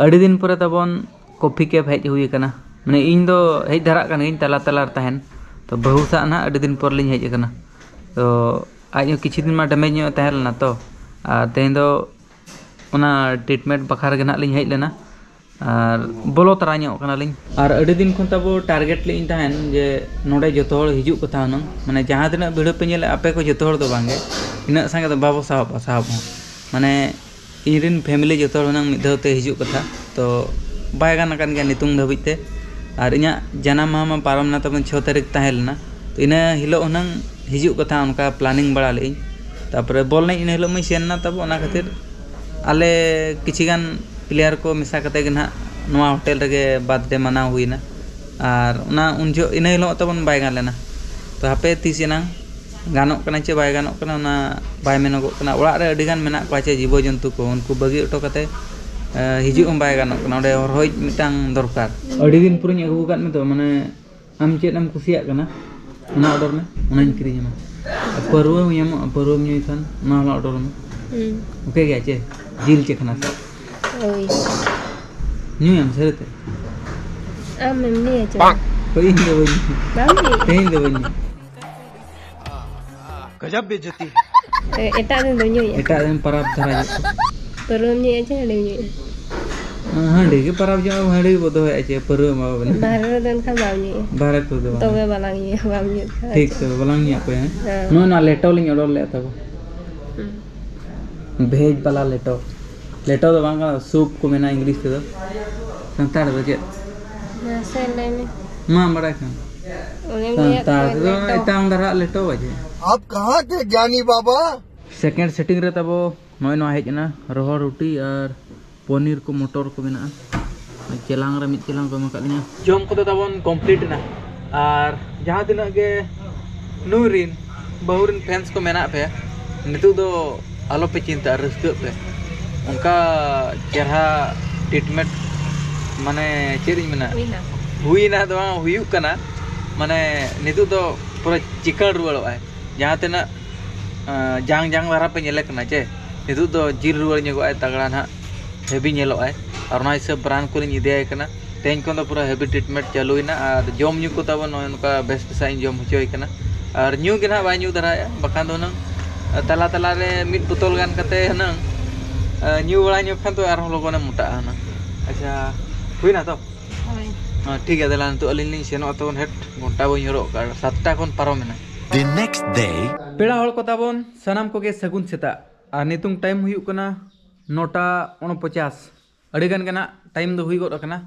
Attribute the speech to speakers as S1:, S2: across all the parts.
S1: अड़ी दिन पर कॉफी कैब हज हुई मैं इन दो हज धारा तला तलार तहन तो बहू सा ना अड़ी दिन पर लिंग हज अकना तो आज कि दिन में डैमेज तहलना तो तेहन दो ट्रिटमेंट बाखा रे ना लिंग हजलेना और बोलो तारादिन टार्गेट लिखन जे ना जो हजू कथा हूँ मैं जहाँ तीना भिड़ो पे आपे को जो बांगे इना संगे तो बाबो साहब साहब मैंने ingin family jatuh orang mikir itu hiji kata, to banyak anak kan kayak nitung dah bete, artinya jana mama parom nata pun cewek terik ina hilang orang hiji kata angka planning bala lagi, tapi kalau ina hilang masih enna tapi orang ketir. ale kicikan player misa kata gina, hotel dage badde mana hui na, ar na unjo ina hilang tapi bayangan banyak lena, to hp tisina ganok kena ce bai ganok kena na bai menogok kena ulak ada dengan menak kuace jibo jentu ko unku bagi uto kate eh, hiju um bai ganok kena udah horoid mitang dorkar odi oh, din kan purunya aku bukan mitu mana am ce nam kusia kena mana odor ne mana yang kiri jema apa ruwe punya mo apa ruwe punya ikan mana lo odor ne oke ya ce jil ce kena sa Nyu yang serete. Ah, memang ni aja. Pak, kau ini dah banyak. Kau ini dah banyak. गजब बेइज्जती है एटा दिन दोनी है एटा दिन पराब धरा है परम ने अच्छा नहीं है हांडी के पराब जा हांडी बदो है अच्छा परम आवे ना भारत दन खा बावनी भारत तो दो तो वे बलांगी बावनी अच्छा। ठीक तो बलांगी आप है हाँ। नो ना लेटो लिंग ऑर्डर ले तब हम्म। भेज बला लेटो लेटो तो वांगा सूप को मैंने इंग्लिश से तो संतार बजे ना सेल लेने मां बड़ा का আপ কহা যে জ্ঞানী বাবা সেকেন্ড সেটিং রে তাবো নয় নয়া হে না রহ রুটি আর পনির কো মটোর কো মেনা কেলাং রে মিলাং গো মাকাগিন জম কো দ তাবন কমপ্লিট না আর জহা দিন গে নউরিন বহুরিন ফেন্স কো মেনা পে নিতু দ আলো পে চিন্তা আর রিস্ক পে অনকা চরা ট্রিটমেন্ট মানে চিড়িন মেনা হুয়িনা দবা হুয়ুকানা মানে নিদু দ পোরা চিকড় রুড়লয় jang-jang wara penyelek na je itu do jir dua nyego ai tagaran ha hebi nyelok ai arna isa brand kulin ide ai kena tank kondo pura hebi treatment jalu ina ar jom nyu kota wono yang ka best design jom hucu ai kena ar nyu kena bai nyu tara ya bakan dona tala tala re mit butol kan kate henang nyu wala nyu kan tu ar holo muta ana aja kui na to Tiga dalam tu alin ling seno atau head gonta bo nyuruk kar satta kon paromena. The next day ᱯᱮᱲᱟ ᱦᱚᱲ ᱠᱚ ᱛᱟᱵᱚᱱ ᱥᱟᱱᱟᱢ ᱠᱚᱜᱮ ᱥᱟᱹᱜᱩᱱ ᱥᱮᱛᱟᱜ ᱟᱨ ᱱᱤᱛᱚᱝ time ᱦᱩᱭᱩᱜ ᱠᱟᱱᱟ ᱱᱚᱴᱟ ᱚᱱᱯᱚᱪᱟᱥ ᱟᱹᱰᱤᱜᱟᱱ ᱜᱮ ᱱᱟᱜ ᱴᱟᱭᱤᱢ ᱫᱚ ᱦᱩᱭ ᱜᱚᱫ ᱟᱠᱟᱱᱟ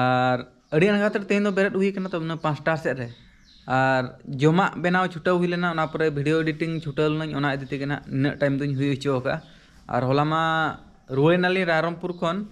S1: ᱟᱨ ᱟᱹᱰᱤᱜᱟᱱ ᱠᱷᱟᱹᱛᱤᱨ ᱛᱮᱦᱮᱧ ᱫᱚ ᱵᱮᱨᱮᱫ ᱦᱩᱭ ᱟᱠᱟᱱᱟ ᱛᱚ ᱚᱱᱟ ᱯᱟᱸᱪᱴᱟ ᱥᱮᱫ ᱨᱮ ᱟᱨ ᱡᱚᱢᱟᱜ ᱵᱮᱱᱟᱣ ᱪᱷᱩᱴᱟᱹᱣ ᱦᱩᱭ ᱞᱮᱱᱟ ᱚᱱᱟ ᱯᱚᱨᱮ ᱵᱷᱤᱰᱤᱭᱳ ᱮᱰᱤᱴᱤᱝ ᱪᱷᱩᱴᱟᱹᱣ ᱞᱮᱱᱟᱹᱧ ᱚᱱᱟ ᱤᱫᱤ ᱛᱮᱜᱮ ᱱᱟᱜ ᱱᱤᱱᱟᱹᱜ ᱴᱟᱭᱤᱢ ᱫᱚᱧ ᱦᱩᱭ ᱦᱚᱪᱚ ᱟᱠᱟᱫᱼᱟ ᱟᱨ ᱦᱚᱞᱟ ᱢᱟ ᱨᱩᱣᱟᱹᱲ ᱮᱱᱟᱞᱤᱧ ᱨᱟᱭᱨᱚᱢᱯᱩᱨ ᱠᱷᱚᱱ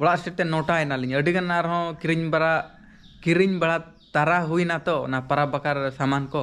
S1: ᱚᱲᱟᱜ ᱥᱮᱫ ᱛᱮ ᱱᱚᱴᱟ ᱮᱱᱟᱞᱤᱧ ᱟᱹᱰᱤᱜᱟᱱ ᱟᱨᱦᱚᱸ ᱠᱤᱨᱤᱧ ᱵᱟᱲᱟ ᱠᱤᱨᱤᱧ ᱵᱟᱲᱟ ᱛᱟᱨᱟ ᱦᱩᱭᱱᱟ ᱛᱚ ᱚᱱᱟ ᱯᱟᱨᱟᱵᱽ ᱵᱟᱠᱟᱨ ᱥᱟᱢᱟᱱ ᱠᱚ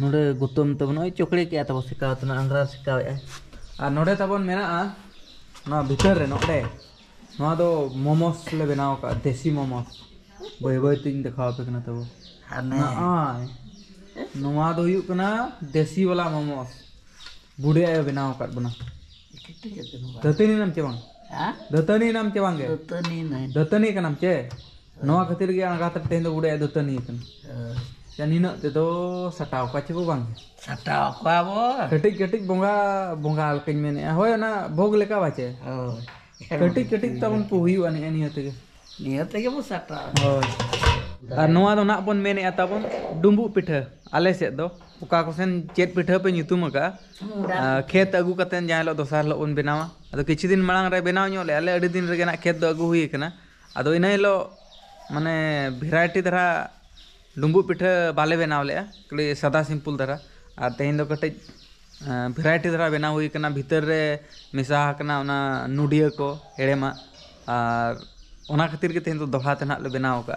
S1: नोड़े तब नई के तब सिकाव तना नोड़े तब मेरा ना भीतर रे नोड़े ना दो मोमोस ले बनाओ का देसी मोमोस बई बई तीन पे तब देसी वाला मोमोस बूढ़े आयो बनाओ कर बना दतनी नाम चेवांग दतनी नाम चेवांग दतनी दतनी चे नोवा खातिर के अंगरा तब दतनी ᱪᱟ ᱱᱤᱱᱟᱹᱜ ᱛᱮᱫᱚ ᱥᱟᱴᱟᱣ ᱠᱚᱣᱟ ᱪᱮᱵᱚ ᱵᱟᱝ ᱥᱟᱴᱟᱣ ᱠᱚᱣᱟ ᱵᱚ ᱠᱟᱹᱴᱤᱡ ᱠᱟᱹᱴᱤᱡ ᱵᱚᱸᱜᱟ ᱵᱚᱸᱜᱟ ᱞᱮᱠᱟᱧ ᱢᱮᱱᱮᱜᱼᱟ ᱦᱳᱭ ᱚᱱᱟ ᱵᱷᱳᱜ ᱞᱮᱠᱟ ᱵᱟᱪᱮ ᱦᱳᱭ ᱠᱟᱹᱴᱤᱡ ᱠᱟᱹᱴᱤᱡ ᱛᱟᱵᱚᱱ ᱠᱚ ᱦᱩᱭᱩᱜᱼᱟ ᱱᱮᱜᱼᱮ ᱱᱤᱭᱟᱹ ᱛᱮᱜᱮ ᱱᱤᱭᱟᱹ ᱛᱮᱜᱮ ᱵᱚ ᱥᱟᱴᱟᱣ ᱦᱳᱭ ᱟᱨ ᱱᱚᱣᱟ ᱫᱚ ᱱᱟᱜ ᱵᱚᱱ ᱢᱮᱱᱮᱜᱼᱟ ᱛᱟᱵᱚᱱ ᱰᱩᱸᱵᱩᱜ ᱯᱤᱴᱷᱟᱹ ᱟᱞᱮ ᱥᱮᱫ ᱫᱚ ᱚᱠᱟ ᱠᱚᱥᱮᱱ ᱪᱮᱫ ᱯᱤᱴᱷᱟᱹ ᱯᱮ ᱧᱩᱛᱩᱢ ᱟᱠᱟᱜᱼᱟ ᱠᱷᱮᱛ ᱟᱹᱜᱩ ᱠᱟᱛᱮᱫ ᱡᱟᱦᱟᱸ ᱦᱤᱞᱳᱜ ᱫᱚᱥᱟᱨ ᱦᱤᱞᱳᱜ ᱵᱚᱱ ᱵᱮᱱᱟᱣᱟ ᱟᱫᱚ ᱠᱤᱪᱷᱩ ᱫᱤᱱ ᱢᱟᱲᱟᱝ ᱨᱮ ᱵᱮᱱᱟᱣ ᱧᱚᱜ ᱞᱮᱜᱼᱟ ᱟᱞᱮ ᱟᱹᱰᱤ ᱫᱤᱱ ᱨᱮᱜᱮ ᱱᱟᱜ ᱠᱷᱮᱛ ᱫᱚ ᱟᱹᱜᱩ ᱦᱩᱭ ᱟᱠᱟᱱᱟ ᱟᱫᱚ ᱤᱱᱟᱹ ᱦᱤᱞᱳᱜ ᱢᱟᱱᱮ ᱵᱷᱮᱨᱟᱭᱴᱤ ᱫᱷᱟᱨᱟ डुबू पिठ बाले बनाव ले सदा सिंपल दरा और तेहन दो कटे भेराइटी दरा बना हुई करना भीतर रे मिसा हकना उना नुडिया को हेड़ेमा और उना खातिर के तेहन तो दोहा तेना ले बनाओ का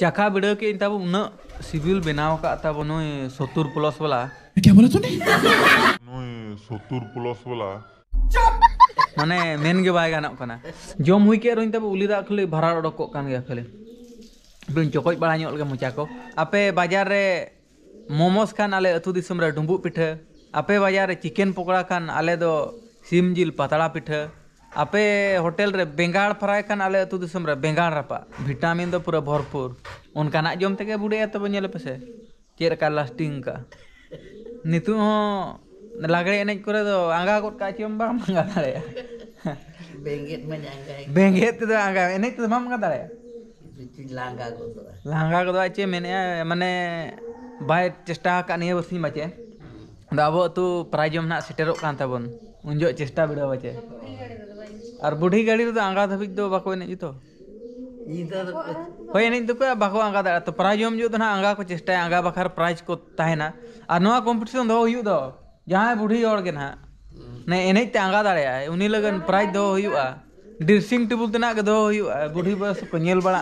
S1: चाखा बिड़ो के इन तबो उना सिविल बनाओ का तबो नो सतुर पुलिस वाला क्या बोला तूने नो सतुर पुलिस वाला माने मेन के बाय गाना कना जो मुई के रोइन तबो उली दा खले भरा रोको कान खले ᱫᱩᱧ ᱪᱚᱠᱚᱡ ᱵᱟᱲᱟ ᱧᱚᱜ ᱞᱮᱜᱟ ᱢᱚᱪᱟ ᱠᱚ ᱟᱯᱮ ᱵᱟᱡᱟᱨ ᱨᱮ ᱢᱳᱢᱳᱥ ᱠᱷᱟᱱ ᱟᱞᱮ ᱟᱹᱛᱩ ᱫᱤᱥᱚᱢ ᱨᱮ ᱰᱩᱸᱵᱩᱜ ᱯᱤᱴᱷᱟᱹ ᱟᱯᱮ ᱵᱟᱡᱟᱨ ᱨᱮ ᱪᱤᱠᱮᱱ ᱯᱚᱠᱚᱲᱟ ᱠᱷᱟᱱ ᱟᱞᱮ ᱫᱚ ᱥᱤᱢ ᱡᱤᱞ ᱯᱟᱛᱲᱟ ᱯᱤᱴᱷᱟᱹ ᱟᱯᱮ ᱦᱳᱴᱮᱞ ᱨᱮ ᱵᱮᱸᱜᱟᱲ ᱯᱷᱨᱟᱭ ᱠᱷᱟᱱ ᱟᱞᱮ ᱟᱹᱛᱩ ᱫᱤᱥᱚᱢ ᱨᱮ ᱵᱮᱸᱜᱟᱲ ᱨᱟᱯᱟᱜ ᱵᱷᱤᱴᱟᱢᱤᱱ ᱫᱚ ᱯᱩᱨᱟᱹ ᱵᱷᱚᱨᱯᱩᱨ ᱚᱱᱠᱟᱱᱟᱜ ᱡᱚᱢ ᱛᱮᱜᱮ ᱵᱩᱰᱷᱟᱹᱜᱼᱟ ᱛᱚᱵᱮ ᱧᱮᱞ ᱯᱮᱥᱮ ᱪᱮᱫ ᱞᱮᱠᱟ ᱞᱟᱥᱴᱤᱝ ᱠᱟᱜᱼᱟ ᱱᱤᱛᱚᱜ ᱦᱚᱸ ᱞᱟᱜᱽᱲᱮ ᱮᱱᱮᱡ ᱠᱚᱨᱮ ᱫᱚ ᱟᱸᱜᱟ ᱜᱚᱫ ᱠᱟᱜ ᱪᱚᱢ ᱵᱟᱢ ᱟᱸᱜᱟ ᱫᱟᱲᱮᱭᱟᱜᱼᱟ ᱵᱮᱸᱜᱮᱫ ᱢᱟᱧ ᱟᱸᱜᱟᱭ ᱵᱮᱸᱜᱮᱫ ᱛᱮᱫᱚ ᱟᱸᱜᱟ ᱮᱱᱮᱡ ᱛᱮᱫᱚ ᱵᱟᱢ ᱟᱸᱜᱟ ᱫᱟᱲᱮᱭᱟᱜᱼᱟ लांगा को चे मेने मानने बै चेस्टा निये बसिंग बाचे अब प्राइजम ना सेटर तबन उन चेस्टा बिड़ा बाचे और बुढ़ी गाड़ी आगा धाबी तो बाज जो हाँ एनज तो बाको आगा दा तो प्राइजम जो ना आगा को चेस्टा आगा बखार प्राइज को तहना कम्पिटिशन दो जहाँ बुढ़ी और ना एनजते आगा दाड़ा उन प्राइज दो ड्रेसिंग टेबल तेना के बुढ़ी बस को नेल बड़ा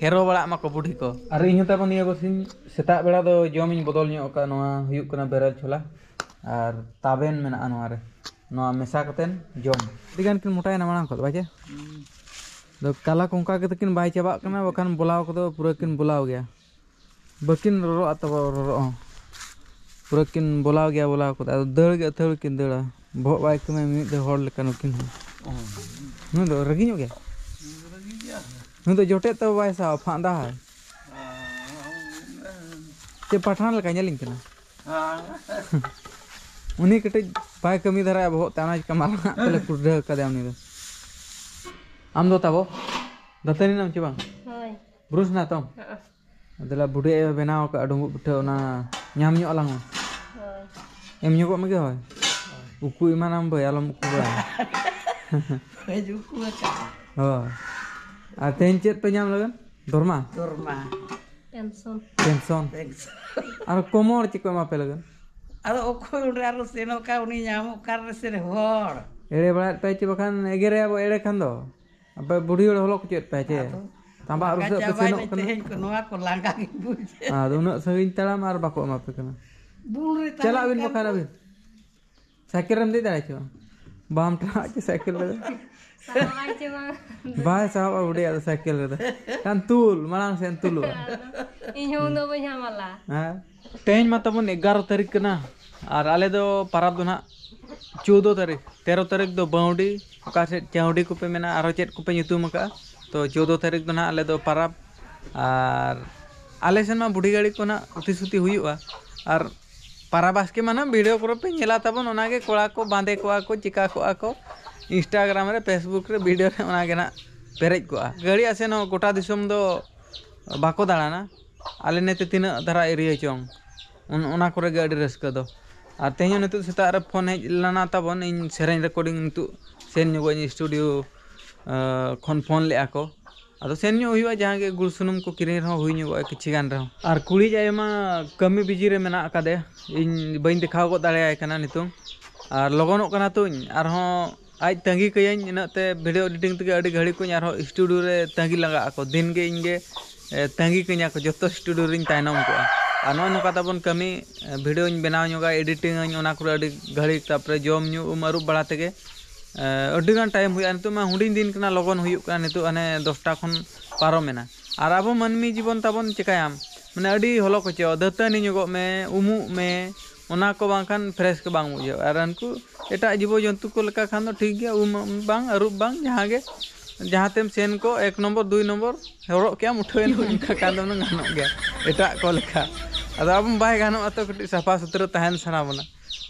S1: हेरो बड़ा को बुढ़ी को अरे इहे ता बनिया को सेता बेड़ा दो जमीन बदल नि बेरल छोला और ताबेन में आनवा रे नोआ मेसा कतेन जम दिगन मोटा ना मणा को बाजे दो काला कोंका के किन बाई को पूरा किन बुलाव गया बकिन रो अतब रो पूरा किन बुलाव गया बुलाव को दड़ गया थड़ किन दड़ भो बाई के में मिद नुन तो रगी हो गया नुन तो जोटे तो भाई साहब फांदा है ते पठान लगा नलिंग कना उन्हीं कटे भाई कमी धरा बहुत तानाज कमाल पहले कुड़ का दे उन्हीं आम दो तबो दतनी नाम चिबा होय ब्रुस ना तो अदला बुढ़े बनाओ का डुंगु पिठो ना ᱧᱟᱢ ᱧᱚᱜ ᱟᱞᱟᱝ ᱦᱳᱭ ᱮᱢ ᱧᱚᱜᱚᱜ ᱢᱮᱜᱮ ᱦᱳᱭ ᱩᱠᱩ ᱮᱢᱟᱱᱟᱢ ᱵᱟᱭ ᱟᱞᱚᱢ ᱩᱠᱩ ᱵᱟᱭ baju kuat oh atencet penyam lagan dorma dorma pension pension ar komor chiko ma pelagan ar okoi undar seno ka uni nyamu kar sene hor ere bala pece bakan egere ini kan kando apa budi ol holok chet pece tambah harus pesenok kena noa ko langka ki buje ah dunak sangin talam ar bako ma pekana bulri talam celak bin bakan abin sakiram di dalai বামটা কি cycle লাগা সামা আইছে বা by সাহেব Odia cycle কৰা কানতুল মানা সেনতুলু in হুন দ বঞা মালা হ্যাঁ তেয় মতা বন 11 তারিখ কেনা আর আলে দ пара দনা 14 তারিখ 13 তারিখ দ বৌডি কাসে চাউডি কো পে মেনা আর চেত কো পে যুতমক তো 14 তারিখ দনা আলে দ пара আর আলে সেনমা বুডি গাড়ি কোনা উপস্থিতি হিয়ো আ আর ᱯᱟᱨᱟᱵᱟᱥᱠᱮ ᱢᱟᱱᱮ ᱵᱷᱤᱰᱤᱭᱳ ᱠᱚᱨᱮ ᱯᱮ ᱧᱮᱞᱟ ᱛᱟᱵᱚᱱ ᱚᱱᱟᱜᱮ ᱠᱚᱲᱟ ᱠᱚ ᱵᱟᱸᱫᱮ ᱠᱚᱣᱟ ᱠᱚ ᱪᱤᱠᱟ ᱠᱚᱜᱼᱟ ᱠᱚ ᱤᱱᱥᱴᱟᱜᱨᱟᱢ ᱨᱮ ᱯᱷᱮᱥᱵᱩᱠ ᱨᱮ ᱵᱷᱤᱰᱤᱭᱳ ᱨᱮ ᱚᱱᱟᱜᱮ ᱱᱟᱜ ᱯᱮᱨᱮᱡ ᱠᱚᱜᱼᱟ ᱜᱟᱹᱲᱤ ᱟᱥᱮᱱ ᱦᱚᱸ ᱜᱚᱴᱟ ᱫᱤᱥᱚᱢ ᱫᱚ ᱵᱟᱠᱚ ᱫᱟᱬᱟᱱᱟ ᱟᱞᱮ ᱱᱮᱛᱮ ᱛᱤᱱᱟᱹᱜ ᱫᱷᱟᱨᱟ ᱮᱨᱤᱭᱟ ᱪᱚᱝ ᱚᱱᱟ ᱠᱚᱨᱮ ᱜᱮ ᱟᱹᱰᱤ ᱨᱟᱹᱥᱠᱟᱹ ᱫᱚ ᱟᱨ ᱛᱮᱦᱮᱧ ᱦᱚᱸ ᱱᱤᱛᱚᱜ ᱥᱮᱛᱟᱜ ᱨᱮ ᱯᱷᱳᱱ ᱦᱮᱡ ᱞᱮᱱᱟ ᱛᱟᱵᱚᱱ ᱤᱧ ᱥᱮᱨᱮᱧ ᱨᱮᱠᱚᱨᱰᱤᱝ ᱱᱤᱛᱚᱜ ᱥᱮᱱ ᱧᱚᱜᱚᱜ ᱤᱧ ᱥᱴᱩᱰᱤᱭᱳ ᱠᱷᱚᱱ ᱯᱷᱳᱱ ᱞᱮᱜᱼᱟ ᱠᱚ ᱟᱫᱚ ᱥᱮᱱ ᱧᱚᱜ ᱦᱩᱭᱩᱜᱼᱟ ᱡᱟᱦᱟᱸ ᱜᱮ ᱜᱩᱲ ᱥᱩᱱᱩᱢ ᱠᱚ ᱠᱤᱨᱤᱧ ᱨᱮᱦᱚᱸ ᱦᱩᱭ ᱧᱚᱜᱚᱜᱼᱟ ᱠᱤᱪᱷᱩ ᱜᱟᱱ ᱨᱮᱦᱚᱸ ᱟᱨ ᱠᱩᱲᱤ ᱟᱭᱢᱟ ᱠᱟᱹᱢᱤ ᱵᱤᱡᱤ ᱨᱮ ᱢᱮᱱᱟᱜ ᱟᱠᱟᱫᱮ ᱤᱧ ᱵᱟᱹᱧ ᱫᱮᱠᱷᱟᱣ ᱜᱚᱫ ᱫᱟᱲᱮᱭᱟᱭ ᱠᱟᱱᱟ ᱱᱤᱛᱚᱝ ᱟᱨ ᱞᱚᱜᱚᱱᱚᱜ ᱠᱟᱱᱟ ᱛᱚᱧ ᱟᱨᱦᱚᱸ ᱟᱡ ᱛᱟᱺᱜᱤ ᱠᱟᱹᱭᱟᱹᱧ ᱤᱱᱟᱹᱜᱛᱮ ᱵᱷᱤᱰᱤᱭᱳ ᱮᱰᱤᱴᱤᱝ ᱛᱮᱜᱮ ᱟᱹᱰᱤ ᱜᱷᱟᱹᱲᱤ ᱠᱚᱧ ᱟᱨᱦᱚᱸ ᱥᱴᱩᱰᱤᱭᱳ ᱨᱮ ᱛᱟᱺᱜᱤ ᱞᱟᱜᱟᱜ ᱟᱠᱚ ᱫᱤᱱ ᱜᱮ ᱤᱧ ᱜᱮ ᱛᱟᱺᱜᱤ ᱠᱟᱹᱧᱟ ᱠᱚ ᱡᱚᱛᱚ ᱥᱴᱩᱰᱤᱭᱳ ᱨᱮᱧ ᱛᱟᱭᱱᱚᱢ ᱠᱚᱜᱼᱟ ᱟᱨ ᱱᱚᱜᱼᱚᱭ ᱱᱚᱝᱠᱟ ᱛᱟᱵᱚᱱ ᱠᱟᱹᱢᱤ ᱵᱷᱤᱰᱤᱭᱳᱧ ᱵᱮᱱᱟᱣ ᱧᱚᱜᱟ ᱮᱰᱤᱴᱤᱝ ᱟᱹᱧ ᱚᱱᱟ ᱠᱚᱨᱮ ᱟᱹᱰᱤ ᱜᱷᱟᱹᱲᱤ ᱛᱟᱨᱯᱚᱨᱮ ᱡᱚᱢ ᱧᱩ ᱩᱢ ᱟᱹᱨᱩᱵ ᱵᱟᱲᱟ ᱛᱮᱜᱮ टाइम हुआ हूँ दिन का लगन हुआ दसटा खन पारमेना और अब मानमी जीवन तब चेका मैंने हलो कचे दतानी जगह में उमुक में बाखान फ्रेस के बाद बुझे और उनको एट जीव जंतु को लेकर खान तो ठीक है उम बांग, अरुप बांग, जहां गे तेम सेन को एक नम्बर दुई नम्बर हर के उठेन उनका तो एट को अब बै गो साफा सुथरा तहन सामना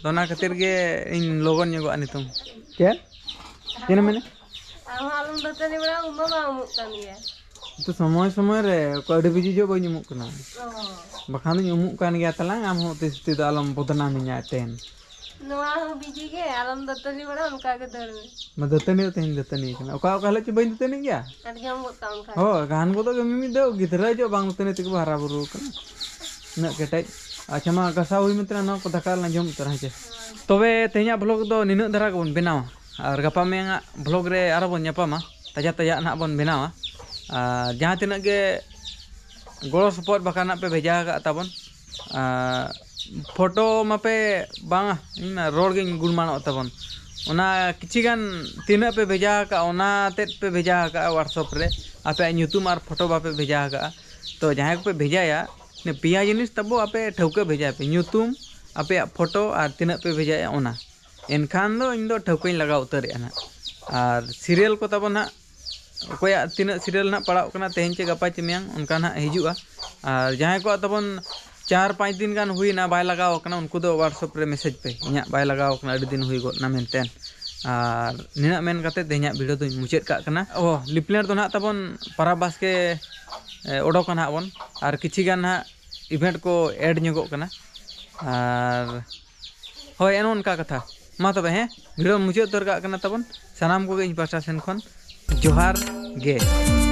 S1: दोना खातिर लगन जगह नितुम क्या తినమని ᱛᱚ ᱥᱚᱢᱚᱭ ᱥᱚᱢᱚᱭ ᱨᱮ ᱚᱠᱚᱭ ᱟᱹᱰᱤ ᱵᱤᱡᱤ ᱡᱚ ᱵᱟᱹᱧ ᱧᱟᱢᱚᱜ ᱠᱟᱱᱟ ᱵᱟᱠᱷᱟᱱ ᱫᱚᱧ ᱩᱢᱩᱜ ᱠᱟᱱ ᱜᱮᱭᱟ ᱛᱟᱞᱟᱝ ᱟᱢ ᱦᱚᱸ ᱛᱤᱥ ᱛᱤ ᱫᱚ ᱟᱞᱚᱢ ᱵᱚᱫᱱᱟᱢ ᱤᱧᱟ ᱛᱮᱱ ᱱᱚᱣᱟ ᱦᱚᱸ ᱵᱤᱡᱤ ᱜᱮ ᱟᱞᱚᱢ ᱫᱟᱹᱛᱟᱹᱱᱤ ᱵᱟᱲᱟ ᱚᱱᱠᱟ ᱜᱮ ᱫᱟᱹᱲ ᱢᱮ ᱢᱟ ᱫᱟᱹᱛᱟᱹᱱᱤ ᱛᱮᱦᱮᱧ ᱫᱟᱹᱛᱟᱹᱱᱤ ᱠᱟᱱᱟ ᱚᱠᱟ ᱚᱠᱟ ᱦᱤᱞᱳᱜ ᱪᱚ ᱵᱟᱹᱧ ᱫᱟᱹᱛᱟᱹᱱᱤ ᱜᱮᱭᱟ ᱟᱹᱰᱤᱜᱟᱱ ᱜᱚᱫ ᱛᱟᱢ ᱠᱷᱟᱱ ᱦᱳᱭ ᱜᱟᱱ ᱜᱚᱫᱚᱜ ᱜᱮ ᱢᱤᱢᱤᱫ ᱫᱚ ᱜᱤᱫᱽᱨᱟᱹ ᱡᱚ ᱵᱟᱝ ᱫᱟᱹᱛᱟᱹᱱᱤ ᱛᱮᱜᱮ ᱦᱟᱨᱟ ᱵᱩᱨᱩ ᱠᱟᱱᱟ ᱤᱱᱟᱹᱜ ᱠᱮᱴᱮᱡ ᱟᱪᱪᱷᱟ ᱢᱟ ᱜᱟᱥᱟᱣ ᱦᱩᱭ ᱢᱮᱛᱨᱟ ᱱᱚᱣᱟ ᱠᱚ ᱫᱟᱠᱟ ᱞᱟᱝ ᱡᱚᱢ ᱩᱛᱟᱹᱨᱟ ᱦᱮᱸ ᱪᱮ ᱛᱚᱵᱮ ᱛᱮᱦᱮᱧᱟᱜ ᱵᱞᱚᱜ ᱫᱚ ᱱᱤᱱᱟᱹᱜ ᱫᱷᱟᱨᱟ ᱜᱮᱵᱚᱱ ᱵᱮᱱᱟᱣᱟ gapa menga vlog re ara bon nyapa ma taja taja nak bon bina ma jangan tinak ge golo support bakal nak pe beja ka ata bon foto ma pe banga ina rol geng gulman ata bon ona kichi gan tinak pe beja ke, ona tet pe beja ka whatsapp re ape an youtube ar foto ba pe beja ka to jahe pe beja ya ne pia jenis tabo ape thauke beja pe youtube ape foto ar tinak pe beja ya ona एनखान ठकुन लगा उतर ना और serial को तब ना अकोय तीन serial ना पड़ा तेहन चे गपा चेम्यांग उनका ना हजू और जहाँ को तबन चार पाँच दिन गान हुईना बै लगावना उनको ह्वाट्सअप मैसेज पे इं बै लगावना दिन हुई गोदनाते और नीना मन करते तेहन भिडियो दूँ मुचाद का ओ लिपलर तो ना तब पारा बास्के उडोक ना बन और किचिगान ना इवेंट को एडना हाई एनका कथा माँ तब हैं भिड़ो मुझे उतर का सनाम को पाटा सेन जोहार गे